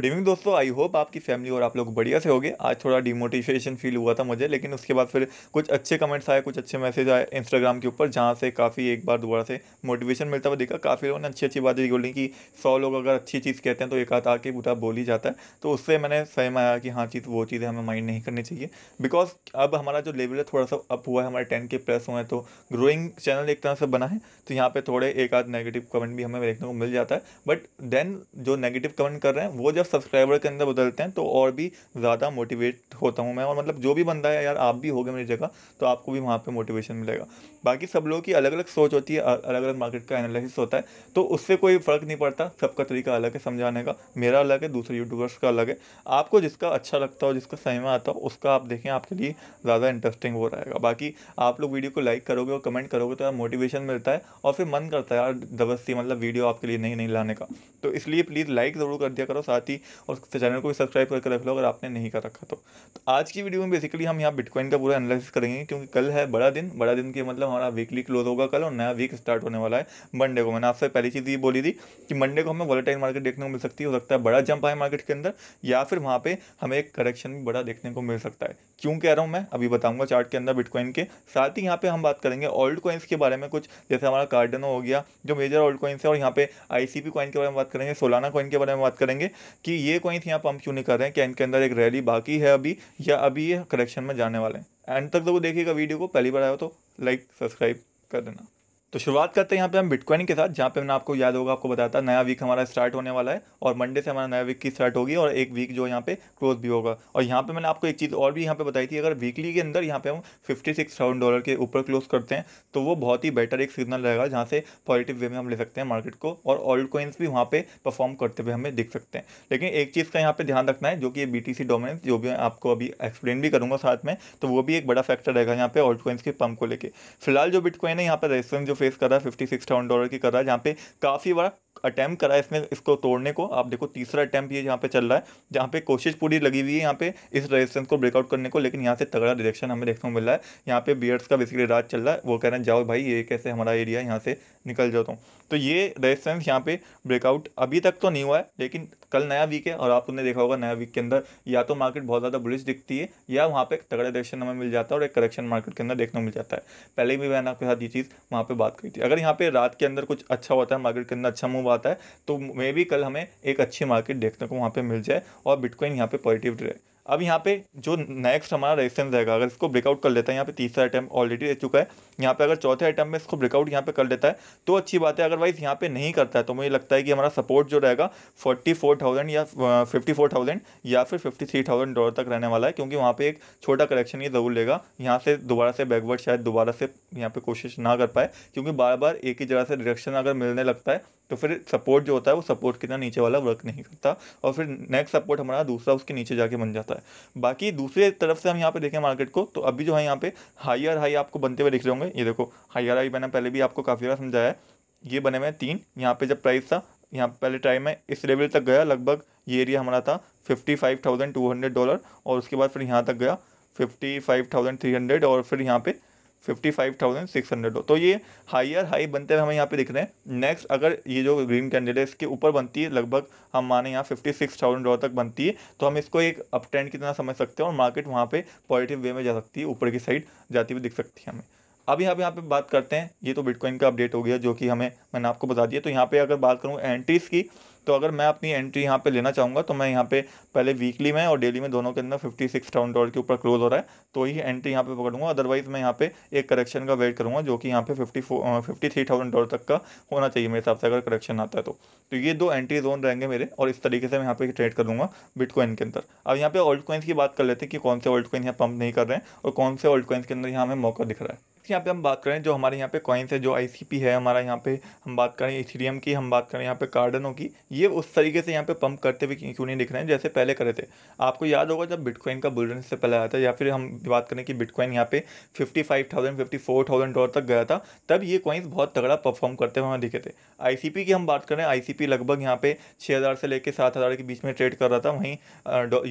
good evening दोस्तों I hope आपकी family और आप लोग बढ़िया से गए आज थोड़ा डिमोटिवेशन फील हुआ था मुझे लेकिन उसके बाद फिर कुछ अच्छे कमेंट्स आए कुछ अच्छे मैसेज आए इंस्टाग्राम के ऊपर जहाँ से काफ़ी एक बार दोबारा से मोटिवेशन मिलता हुआ देखा काफ़ी लोगों ने अच्छी अच्छी बातें बोली कि सौ लोग अगर अच्छी चीज़ कहते हैं तो एक आता आके बुरा बोली जाता है तो उससे मैंने सहम आया कि हाँ चीज़ वो चीज़ें हमें माइंड नहीं करनी चाहिए बिकॉज अब हमारा जो लेवल है थोड़ा सा अप हुआ है हमारे टेन के प्लस हुए हैं तो ग्रोइंग चैनल एक तरह से बना है तो यहाँ पर थोड़े एक आध नेगेटिव कमेंट भी हमें देखने को मिल जाता है बट देन जो नेगेटिव कमेंट कर रहे हैं वो जब सब्सक्राइबर के अंदर बदलते हैं तो और भी ज़्यादा मोटिवेट होता हूँ मैं और मतलब जो भी बंदा है यार आप भी हो मेरी जगह तो आपको भी वहाँ पर मोटिवेशन मिलेगा बाकी सब लोगों की अलग अलग सोच होती है अलग अलग मार्केट का एनालिसिस होता है तो उससे कोई फ़र्क नहीं पड़ता सबका तरीका अलग है समझाने का मेरा अलग है दूसरे यूट्यूबर्स का अलग है आपको जिसका अच्छा लगता हो जिसका सही में आता हो उसका आप देखें आपके लिए ज़्यादा इंटरेस्टिंग हो रहेगा बाकी आप लोग वीडियो को लाइक करोगे और कमेंट करोगे तो यार मोटिवेशन मिलता है और फिर मन करता है यार जबरदस्ती मतलब वीडियो आपके लिए नहीं नहीं लाने का तो इसलिए प्लीज़ लाइक ज़रूर कर दिया करो साथ ही थी और चैनल को भी सब्सक्राइब करके रख लो अगर आपने नहीं कर रखा तो, तो आज की वीडियो में बेसिकली हम यहाँ बिटकॉइन का पूरा एनालिसिस करेंगे क्योंकि कल है बड़ा दिन बड़ा दिन के मतलब हमारा वीकली क्लोज होगा कल और नया वीक स्टार्ट होने वाला है मंडे को मैंने आपसे पहली चीज़ ये बोली थी कि मंडे को हमें वॉलेटाइन मार्केट देखने को मिल सकती है हो सकता है बड़ा जंप आए मार्केट के अंदर या फिर वहाँ पर हमें एक करेक्शन भी बड़ा देखने को मिल सकता है क्यों कह रहा हूँ मैं अभी बताऊँगा चार्ट के अंदर बिटकॉइन के साथ ही यहाँ पर हम बात करेंगे ओल्ड कॉइन्स के बारे में कुछ जैसे हमारा कार्डनो हो गया जो मेजर ओल्ड कॉइन्स है और यहाँ पे आई सी आईसीपी कॉइन के बारे में बात करेंगे सोलाना कॉइन के बारे में बात करेंगे कि ये थी आप पंप क्यों नहीं कर रहे हैं क्या इनके अंदर एक रैली बाकी है अभी या अभी ये करेक्शन में जाने वाले हैं एंड तक तो देखिएगा वीडियो को पहली बार आया तो लाइक सब्सक्राइब कर देना तो शुरुआत करते हैं यहाँ पे हम बिटकॉइन के साथ जहाँ पे मैंने आपको याद होगा आपको बताया था नया वीक हमारा स्टार्ट होने वाला है और मंडे से हमारा नया वीक की स्टार्ट होगी और एक वीक जो यहाँ पे क्लोज भी होगा और यहाँ पे मैंने आपको एक चीज़ और भी यहाँ पे बताई थी अगर वीकली के अंदर यहाँ पे हम फिफ्टी सिक्स थाउजेंड डॉलर के ऊपर क्लोज करते हैं तो वो बहुत ही बेटर एक सिग्नल रहेगा जहाँ से पॉजिटिव वे में हम ले सकते हैं मार्केट को और ऑल्ड कोइंस भी वहाँ पर परफॉर्म करते हुए हमें दिख सकते हैं लेकिन एक चीज़ का यहाँ पर ध्यान रखना है जो कि बी टी सी डोमिनेंस जो भी आपको अभी एक्सप्लेन भी करूँगा साथ में तो वो भी एक बड़ा फैक्टर रहेगा यहाँ पे ऑल्ड कोइंस के पम्प को लेकर फिलहाल जो बिटकॉइन है यहाँ पर रेस्टोरेंट जो फेस कर रहा है फिफ्टी सिक्स थाउजेंड डॉलर की कर रहा है जहाँ पे काफ़ी बड़ा अटैम्प करा इसने इसको तोड़ने को आप देखो तीसरा अटैम्प ये यहाँ पे चल रहा है जहाँ पे कोशिश पूरी लगी हुई है यहाँ पे इस रेजिस्टेंस को ब्रेकआउट करने को लेकिन यहाँ से तगड़ा रिजेक्शन हमें देखने को मिल रहा है यहाँ पे बियर्ड्स का बेसिकली राज चल रहा है वो कह रहे हैं जाओ भाई ये कैसे हमारा एरिया यहाँ से निकल जाता हूँ तो ये रेजिस्टेंस यहाँ पे ब्रेकआउट अभी तक तो नहीं हुआ है लेकिन कल नया वीक है और आपने देखा होगा नया वीक के अंदर या तो मार्केट बहुत ज़्यादा बुलिश दिखती है या वहाँ पे तगड़ा डायरेक्शन हमें मिल जाता है और एक करेक्शन मार्केट के अंदर देखने को मिल जाता है पहले भी मैंने आपके साथ ये चीज़ वहाँ पर बात करी थी अगर यहाँ पे रात के अंदर कुछ अच्छा होता है मार्केट के अंदर अच्छा मूव आता है तो मे भी कल हमें एक अच्छी मार्केट देखने को वहाँ पर मिल जाए और बिटकॉइन यहाँ पर पॉजिटिव अब यहाँ पे जो नेक्स्ट हमारा रेजिस्टेंस रहेगा अगर इसको ब्रेकआउट कर लेता है यहाँ पे तीसरा अटैम्प ऑलरेडी रह चुका है यहाँ पे अगर चौथे अटैम्प में इसको ब्रेकआउट यहाँ पे कर लेता है तो अच्छी बात है अदरवाइज यहाँ पे नहीं करता है तो मुझे लगता है कि हमारा सपोर्ट जो रहेगा फोर्टी फोर थाउजेंड या फिफ्टी फोर थाउजेंड या फिर फिफ्टी थ्री थाउजेंड डॉलर तक रहने वाला है क्योंकि वहाँ पर एक छोटा करेक्शन ये ज़रूर लेगा यहाँ से दोबारा से बैकवर्ड शायद दोबारा से यहाँ पर कोशिश ना कर पाए क्योंकि बार बार एक ही जगह से डायरेक्शन अगर मिलने लगता है तो फिर सपोर्ट जो होता है वो सपोर्ट कितना नीचे वाला वर्क नहीं करता और फिर नेक्स्ट सपोर्ट हमारा दूसरा उसके नीचे जाके बन जाता है है बाकी दूसरे तरफ से हम यहाँ पे देखें मार्केट को तो अभी जो है यहाँ पे हायर हाई आपको बनते हुए दिख रहे होंगे ये देखो हायर हाई मैंने पहले भी आपको काफ़ी ज़्यादा समझाया है ये बने हुए तीन यहाँ पे जब प्राइस था यहाँ पहले टाइम में इस लेवल तक गया लगभग ये एरिया हमारा था fifty five thousand two hundred dollar और उसके बाद फिर यहाँ तक गया fifty five thousand three hundred और फिर यहाँ पे fifty five thousand six hundred हो तो ये हाइयर हाई बनते हुए हमें यहाँ पे दिख रहे हैं नेक्स्ट अगर ये जो ग्रीन कैंडल है इसके ऊपर बनती है लगभग हम माने यहाँ फिफ्टी सिक्स थाउजेंड डॉलर तक बनती है तो हम इसको एक अप ट्रेंड की तरह समझ सकते हैं और मार्केट वहाँ पे पॉजिटिव वे में जा सकती है ऊपर की साइड जाती हुई दिख सकती है हमें अब यहाँ पे यहाँ पे बात करते हैं ये तो बिटकॉइन का अपडेट हो गया जो कि हमें मैंने आपको बता दिया तो यहाँ पर अगर बात करूँ एंट्रीज की तो अगर मैं अपनी एंट्री यहाँ पे लेना चाहूँगा तो मैं यहाँ पे पहले वीकली में और डेली में दोनों के अंदर फिफ्टी सिक्स थाउजेंड डॉलर के ऊपर क्लोज हो रहा है तो ही एंट्री यहाँ पे पकड़ूंगा अदरवाइज मैं यहाँ पे एक करेक्शन का वेट करूँगा जो कि यहाँ पे fifty fifty three thousand dollar तक का होना चाहिए मेरे हिसाब से अगर करेक्शन आता है तो तो ये दो एंट्री जोन रहेंगे मेरे और इस तरीके से मैं यहाँ पे ट्रेड करूँगा बिटकॉइन के अंदर अब यहाँ पे ओल्ड कॉइन्स की बात कर लेते हैं कि कौन से ओल्ड कॉइन यहाँ पंप नहीं कर रहे हैं और कौन से ओल्ड कॉइन्स के अंदर यहाँ हमें मौका दिख रहा है यहाँ पे हम बात करें जो हमारे यहाँ पे कॉइन्स है जो आईसीपी है हमारा यहाँ पे हम बात करें इथीरियम की हम बात करें यहाँ पे कार्डनों की ये उस तरीके से यहाँ पे पंप करते हुए क्यों नहीं दिख रहे हैं जैसे पहले करे थे आपको याद होगा जब बिटकॉइन का बुलडन से पहले आया था या फिर हम बात करें कि बिटकॉइन यहाँ पे fifty five thousand fifty four thousand dollar तक गया था तब ये कॉइन्स बहुत तगड़ा परफॉर्म करते हुए हमें दिखे थे आई की हम बात करें आई लगभग यहाँ पे छः हज़ार से लेकर सात हज़ार के बीच में ट्रेड कर रहा था वहीं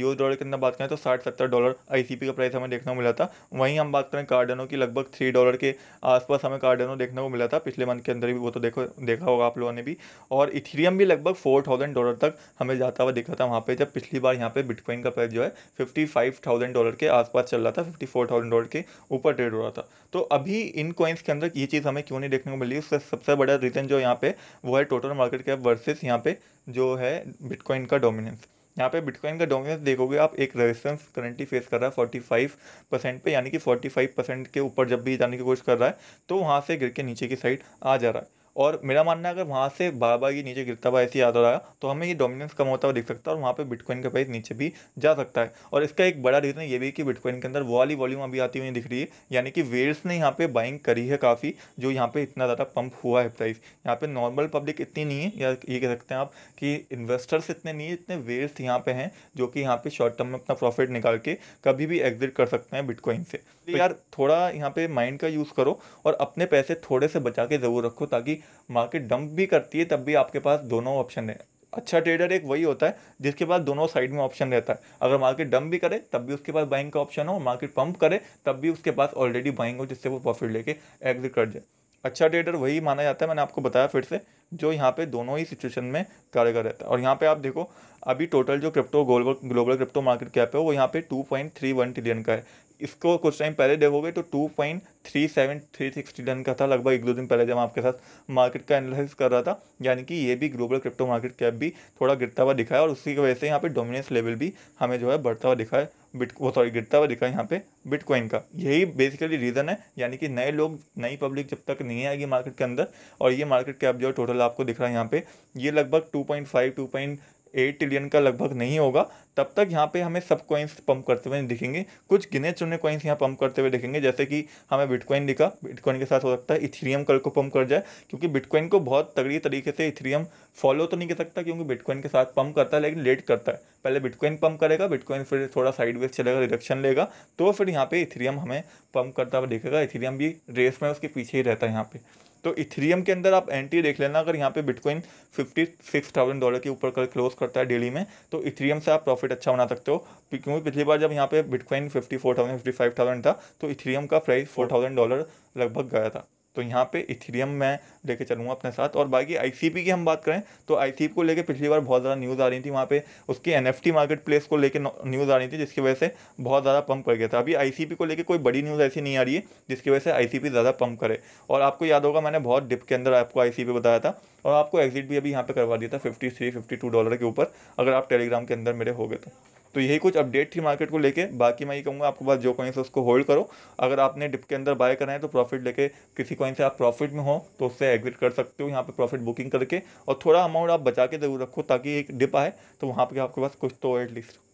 यू डॉलर के अंदर बात करें तो साठ सत्तर डॉलर आई का प्राइस हमें देखने को मिला था वहीं हम बात करें कार्डनों की लगभग थ्री डॉलर डॉलर के आसपास हमें कार्डनो देखने को मिला था पिछले मंथ के अंदर भी वो तो देखो देखा होगा आप लोगों ने भी और इथेरियम भी लगभग फोर थाउजेंड डॉलर तक हमें जाता हुआ दिखा था वहाँ पे जब पिछली बार यहाँ पे बिटकॉइन का प्राइस जो है फिफ्टी फाइव थाउजेंड डॉलर के आसपास चल रहा था फिफ्टी फोर थाउजेंड डॉलर के ऊपर ट्रेड हो रहा था तो अभी इन कॉइन्स के अंदर ये चीज़ हमें क्यों नहीं देखने को मिली उसका सबसे बड़ा रीज़न जो यहाँ पे वो है टोटल मार्केट कैप वर्सेस यहाँ पे जो है बिटकॉइन का डोमिनेंस यहाँ पे बिटकॉइन का डोमिनेंस देखोगे आप एक रेजिस्टेंस करंटली फेस कर रहा है फोर्टी फाइव परसेंट पर यानी कि फोर्टी फाइव परसेंट के ऊपर जब भी जाने की कोशिश कर रहा है तो वहाँ से गिर के नीचे की साइड आ जा रहा है और मेरा मानना है अगर वहाँ से बार बार ये नीचे गिरता हुआ ऐसी याद हो रहा तो हमें ये डोमिनेंस कम होता हुआ दिख सकता है और वहाँ पर बिटकॉइन का प्राइस नीचे भी जा सकता है और इसका एक बड़ा रीज़न ये भी कि बिटकॉइन के अंदर वो वाली वॉल्यूम अभी आती हुई दिख रही है यानी कि वेल्स ने यहाँ पर बाइंग करी है काफ़ी जो यहाँ पर इतना ज़्यादा पंप हुआ है प्राइस यहाँ पर नॉर्मल पब्लिक इतनी नहीं है या ये कह सकते हैं आप कि इन्वेस्टर्स इतने नहीं है इतने वेल्स यहाँ पर हैं जो कि यहाँ पर शॉर्ट टर्म में अपना प्रॉफिट निकाल के कभी भी एग्जिट कर सकते हैं बिटकॉइन से तो यार थोड़ा यहाँ पर माइंड का यूज़ करो और अपने पैसे थोड़े से बचा के ज़रूर रखो ताकि मार्केट डंप भी करती है तब भी आपके पास दोनों ऑप्शन है अच्छा ट्रेडर एक वही होता है जिसके पास दोनों साइड में ऑप्शन रहता है अगर मार्केट डंप भी करे तब भी उसके पास बाइंग का ऑप्शन हो मार्केट पंप करे तब भी उसके पास ऑलरेडी बाइंग हो जिससे वो प्रॉफिट लेके एग्जिट कर जाए अच्छा ट्रेडर वही माना जाता है मैंने आपको बताया फिर से जो यहाँ पे दोनों ही सिचुएशन में कार्य कर रहता है और यहाँ पे आप देखो अभी टोटल जो crypto global global crypto market cap है वो यहाँ पे 2.31 ट्रिलियन का है इसको कुछ टाइम पहले देखोगे तो two point three seven three sixty डन का था लगभग एक दो दिन पहले जब आपके साथ मार्केट का एनालिसिस कर रहा था यानी कि ये भी ग्लोबल क्रिप्टो मार्केट कैप भी थोड़ा गिरता हुआ दिखाया और उसी की वजह से यहाँ पे डोमिनेंस लेवल भी हमें जो है बढ़ता हुआ दिखाया बिट वो सॉरी गिरता हुआ दिखा यहाँ पे बिटकॉइन का यही बेसिकली रीज़न है यानी कि नए लोग नई पब्लिक जब तक नहीं आएगी मार्केट के अंदर और ये मार्केट कैप जो है टोटल आपको दिख रहा है यहाँ पे ये लगभग two point five two point eight trillion का लगभग नहीं होगा तब तक यहाँ पे हमें सब कॉइन्स पंप करते हुए दिखेंगे कुछ गिने चुने कॉइन्स यहाँ पंप करते हुए दिखेंगे जैसे कि हमें बिटकॉइन दिखा बिटकॉइन के साथ हो सकता है इथेरियम कल को पंप कर जाए क्योंकि बिटकॉइन को बहुत तगड़ी तरीके से इथेरियम फॉलो तो नहीं कर सकता क्योंकि बिटकॉइन के साथ पंप करता है लेकिन लेट करता है पहले बिटकॉइन पंप करेगा बिटकॉइन फिर थोड़ा साइडवेज चलेगा रिडक्शन लेगा तो फिर यहाँ पे इथेरियम हमें पंप करता हुआ दिखेगा इथेरियम भी रेस में उसके पीछे ही रहता है यहाँ पे तो इथेरियम के अंदर आप एंट्री देख लेना अगर यहाँ पे bitcoin fifty six thousand dollar के ऊपर कर क्लोज करता है डेली में तो इथेरियम से आप प्रॉफिट अच्छा बना सकते हो क्योंकि पिछली बार जब यहाँ पे bitcoin fifty four thousand fifty five thousand था तो इथेरियम का प्राइस फोर थाउजेंड डॉलर लगभग गया था तो यहाँ पे इथेरियम मैं लेके चलूँगा अपने साथ और बाकी आईसीपी की हम बात करें तो आईसीपी को लेके पिछली बार बहुत ज़्यादा न्यूज़ आ रही थी वहाँ पे उसकी एनएफटी मार्केट प्लेस को लेके न्यूज़ आ रही थी जिसकी वजह से बहुत ज़्यादा पंप कर गया था अभी आईसीपी को लेके कोई बड़ी न्यूज़ ऐसी नहीं आ रही है जिसकी वजह से पी ज़्यादा पंप करे और आपको याद होगा मैंने बहुत डिप के अंदर आपको पी बताया था और आपको एग्जिट भी अभी यहाँ पर करवा दिया था fifty three fifty two dollar के ऊपर अगर आप टेलीग्राम के अंदर मेरे हो गए तो तो यही कुछ अपडेट थी मार्केट को लेके बाकी मैं ये कहूँगा आपके पास जो कॉइन्स उसको होल्ड करो अगर आपने डिप के अंदर बाय कराएं तो प्रॉफिट लेके किसी कॉइन से आप प्रॉफिट में हो तो उससे एग्जिट कर सकते हो यहाँ पर प्रॉफिट बुकिंग करके और थोड़ा अमाउंट आप बचा के जरूर रखो ताकि एक डिप आए तो वहाँ पर आपके पास कुछ तो एटलीस्ट